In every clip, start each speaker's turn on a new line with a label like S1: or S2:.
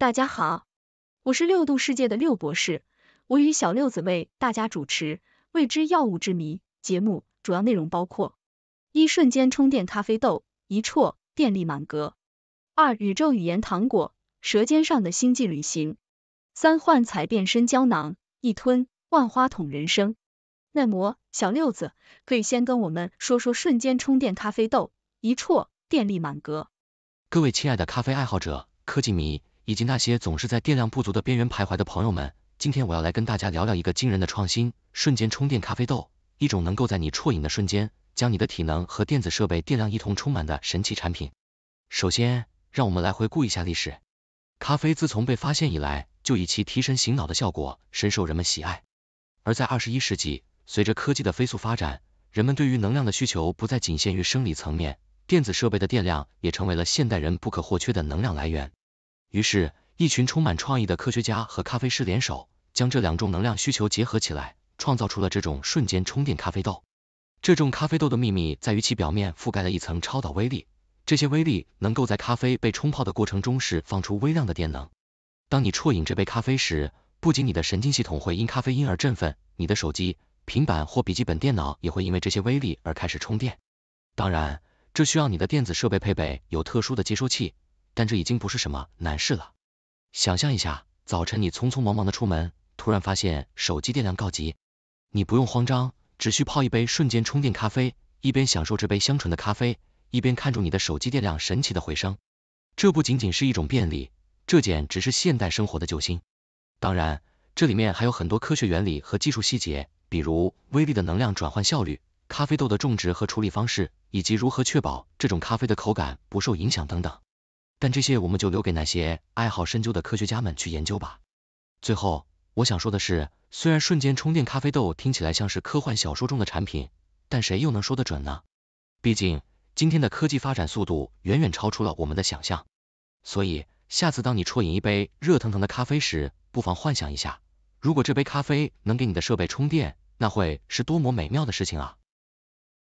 S1: 大家好，我是六度世界的六博士，我与小六子为大家主持《未知药物之谜》节目，主要内容包括：一、瞬间充电咖啡豆，一啜电力满格；二、宇宙语言糖果，舌尖上的星际旅行；三、幻彩变身胶囊，一吞万花筒人生。耐磨小六子可以先跟我们说说瞬间充电咖啡豆，一啜电力满格。
S2: 各位亲爱的咖啡爱好者、科技迷。以及那些总是在电量不足的边缘徘徊的朋友们，今天我要来跟大家聊聊一个惊人的创新——瞬间充电咖啡豆，一种能够在你啜饮的瞬间，将你的体能和电子设备电量一同充满的神奇产品。首先，让我们来回顾一下历史。咖啡自从被发现以来，就以其提神醒脑的效果深受人们喜爱。而在二十一世纪，随着科技的飞速发展，人们对于能量的需求不再仅限于生理层面，电子设备的电量也成为了现代人不可或缺的能量来源。于是，一群充满创意的科学家和咖啡师联手，将这两种能量需求结合起来，创造出了这种瞬间充电咖啡豆。这种咖啡豆的秘密在于其表面覆盖了一层超导微粒，这些微粒能够在咖啡被冲泡的过程中释放出微量的电能。当你啜饮这杯咖啡时，不仅你的神经系统会因咖啡因而振奋，你的手机、平板或笔记本电脑也会因为这些微粒而开始充电。当然，这需要你的电子设备配备有特殊的接收器。但这已经不是什么难事了。想象一下，早晨你匆匆忙忙的出门，突然发现手机电量告急，你不用慌张，只需泡一杯瞬间充电咖啡，一边享受这杯香醇的咖啡，一边看着你的手机电量神奇的回升。这不仅仅是一种便利，这简直是现代生活的救星。当然，这里面还有很多科学原理和技术细节，比如微粒的能量转换效率、咖啡豆的种植和处理方式，以及如何确保这种咖啡的口感不受影响等等。但这些我们就留给那些爱好深究的科学家们去研究吧。最后，我想说的是，虽然瞬间充电咖啡豆听起来像是科幻小说中的产品，但谁又能说得准呢？毕竟，今天的科技发展速度远远超出了我们的想象。所以，下次当你啜饮一杯热腾腾的咖啡时，不妨幻想一下，如果这杯咖啡能给你的设备充电，那会是多么美妙的事情啊！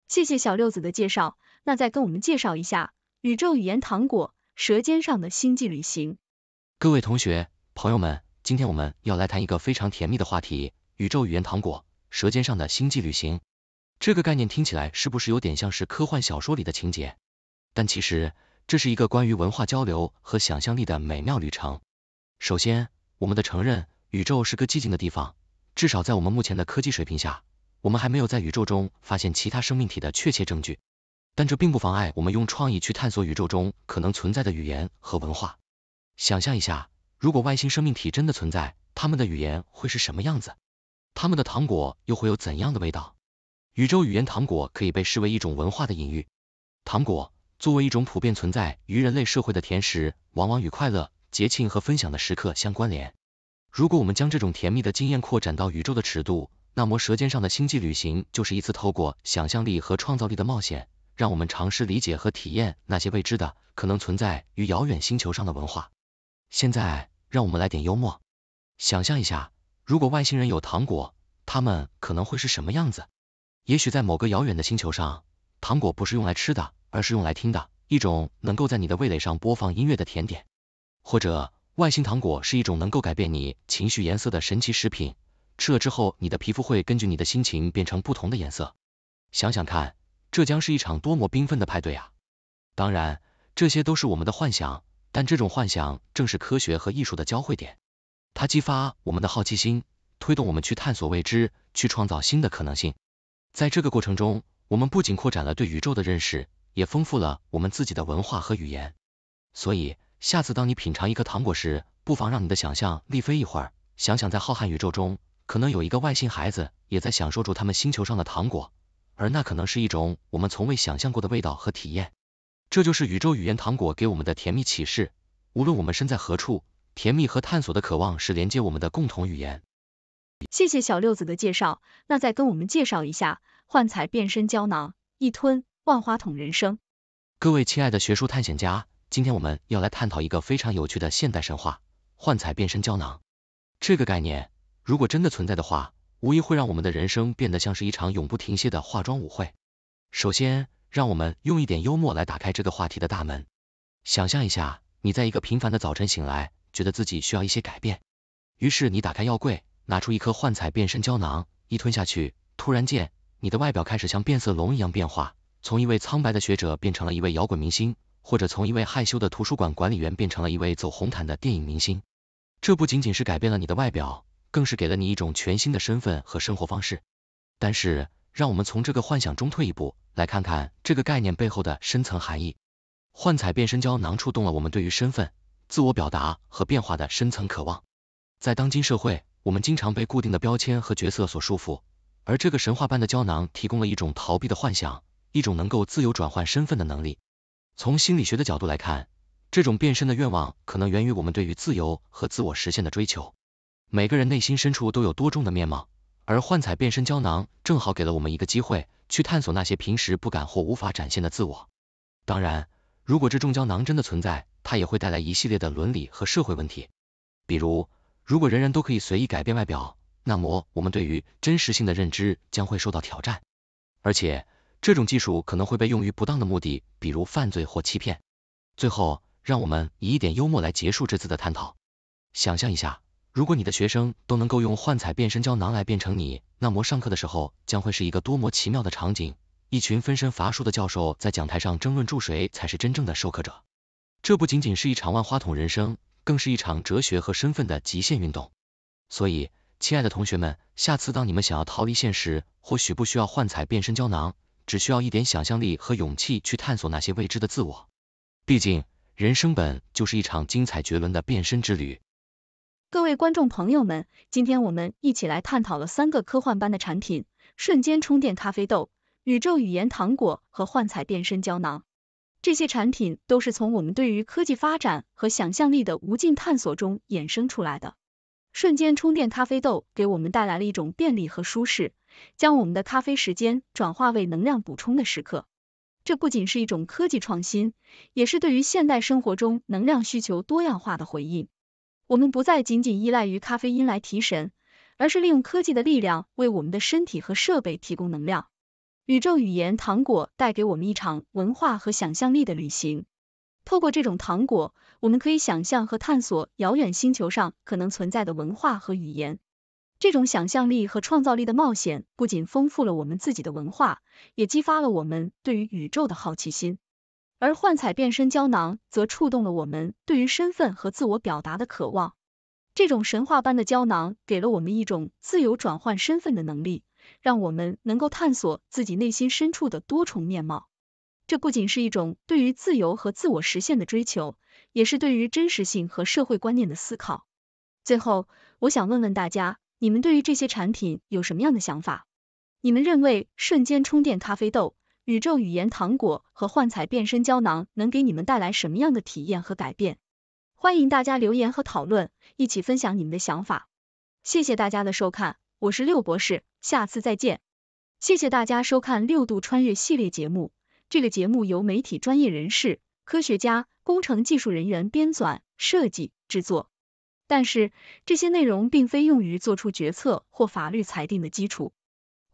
S1: 谢谢小六子的介绍，那再跟我们介绍一下宇宙语言糖果。舌尖上的星际旅行。
S2: 各位同学、朋友们，今天我们要来谈一个非常甜蜜的话题——宇宙语言糖果、舌尖上的星际旅行。这个概念听起来是不是有点像是科幻小说里的情节？但其实这是一个关于文化交流和想象力的美妙旅程。首先，我们的承认，宇宙是个寂静的地方，至少在我们目前的科技水平下，我们还没有在宇宙中发现其他生命体的确切证据。但这并不妨碍我们用创意去探索宇宙中可能存在的语言和文化。想象一下，如果外星生命体真的存在，他们的语言会是什么样子？他们的糖果又会有怎样的味道？宇宙语言糖果可以被视为一种文化的隐喻。糖果作为一种普遍存在于人类社会的甜食，往往与快乐、节庆和分享的时刻相关联。如果我们将这种甜蜜的经验扩展到宇宙的尺度，那么舌尖上的星际旅行就是一次透过想象力和创造力的冒险。让我们尝试理解和体验那些未知的可能存在于遥远星球上的文化。现在，让我们来点幽默，想象一下，如果外星人有糖果，他们可能会是什么样子？也许在某个遥远的星球上，糖果不是用来吃的，而是用来听的一种能够在你的味蕾上播放音乐的甜点。或者，外星糖果是一种能够改变你情绪颜色的神奇食品，吃了之后，你的皮肤会根据你的心情变成不同的颜色。想想看。这将是一场多么缤纷的派对啊！当然，这些都是我们的幻想，但这种幻想正是科学和艺术的交汇点，它激发我们的好奇心，推动我们去探索未知，去创造新的可能性。在这个过程中，我们不仅扩展了对宇宙的认识，也丰富了我们自己的文化和语言。所以，下次当你品尝一颗糖果时，不妨让你的想象力飞一会儿，想想在浩瀚宇宙中，可能有一个外星孩子也在享受着他们星球上的糖果。而那可能是一种我们从未想象过的味道和体验，这就是宇宙语言糖果给我们的甜蜜启示。无论我们身在何处，甜蜜和探索的渴望是连接我们的共同语言。
S1: 谢谢小六子的介绍，那再跟我们介绍一下幻彩变身胶囊，一吞万花筒人生。
S2: 各位亲爱的学术探险家，今天我们要来探讨一个非常有趣的现代神话——幻彩变身胶囊。这个概念，如果真的存在的话，无疑会让我们的人生变得像是一场永不停歇的化妆舞会。首先，让我们用一点幽默来打开这个话题的大门。想象一下，你在一个平凡的早晨醒来，觉得自己需要一些改变，于是你打开药柜，拿出一颗幻彩变身胶囊，一吞下去，突然间，你的外表开始像变色龙一样变化，从一位苍白的学者变成了一位摇滚明星，或者从一位害羞的图书馆管理员变成了一位走红毯的电影明星。这不仅仅是改变了你的外表。更是给了你一种全新的身份和生活方式。但是，让我们从这个幻想中退一步，来看看这个概念背后的深层含义。幻彩变身胶囊触动了我们对于身份、自我表达和变化的深层渴望。在当今社会，我们经常被固定的标签和角色所束缚，而这个神话般的胶囊提供了一种逃避的幻想，一种能够自由转换身份的能力。从心理学的角度来看，这种变身的愿望可能源于我们对于自由和自我实现的追求。每个人内心深处都有多重的面貌，而幻彩变身胶囊正好给了我们一个机会，去探索那些平时不敢或无法展现的自我。当然，如果这种胶囊真的存在，它也会带来一系列的伦理和社会问题。比如，如果人人都可以随意改变外表，那么我们对于真实性的认知将会受到挑战。而且，这种技术可能会被用于不当的目的，比如犯罪或欺骗。最后，让我们以一点幽默来结束这次的探讨。想象一下。如果你的学生都能够用幻彩变身胶囊来变成你，那么上课的时候将会是一个多么奇妙的场景！一群分身乏术的教授在讲台上争论，谁才是真正的授课者。这不仅仅是一场万花筒人生，更是一场哲学和身份的极限运动。所以，亲爱的同学们，下次当你们想要逃离现实，或许不需要幻彩变身胶囊，只需要一点想象力和勇气去探索那些未知的自我。毕竟，人生本就是一场精彩绝伦的变身之旅。
S1: 各位观众朋友们，今天我们一起来探讨了三个科幻般的产品：瞬间充电咖啡豆、宇宙语言糖果和幻彩变身胶囊。这些产品都是从我们对于科技发展和想象力的无尽探索中衍生出来的。瞬间充电咖啡豆给我们带来了一种便利和舒适，将我们的咖啡时间转化为能量补充的时刻。这不仅是一种科技创新，也是对于现代生活中能量需求多样化的回应。我们不再仅仅依赖于咖啡因来提神，而是利用科技的力量为我们的身体和设备提供能量。宇宙语言糖果带给我们一场文化和想象力的旅行。透过这种糖果，我们可以想象和探索遥远星球上可能存在的文化和语言。这种想象力和创造力的冒险，不仅丰富了我们自己的文化，也激发了我们对于宇宙的好奇心。而幻彩变身胶囊则触动了我们对于身份和自我表达的渴望。这种神话般的胶囊给了我们一种自由转换身份的能力，让我们能够探索自己内心深处的多重面貌。这不仅是一种对于自由和自我实现的追求，也是对于真实性和社会观念的思考。最后，我想问问大家，你们对于这些产品有什么样的想法？你们认为瞬间充电咖啡豆？宇宙语言糖果和幻彩变身胶囊能给你们带来什么样的体验和改变？欢迎大家留言和讨论，一起分享你们的想法。谢谢大家的收看，我是六博士，下次再见。谢谢大家收看六度穿越系列节目，这个节目由媒体专业人士、科学家、工程技术人员编纂、设计、制作，但是这些内容并非用于做出决策或法律裁定的基础。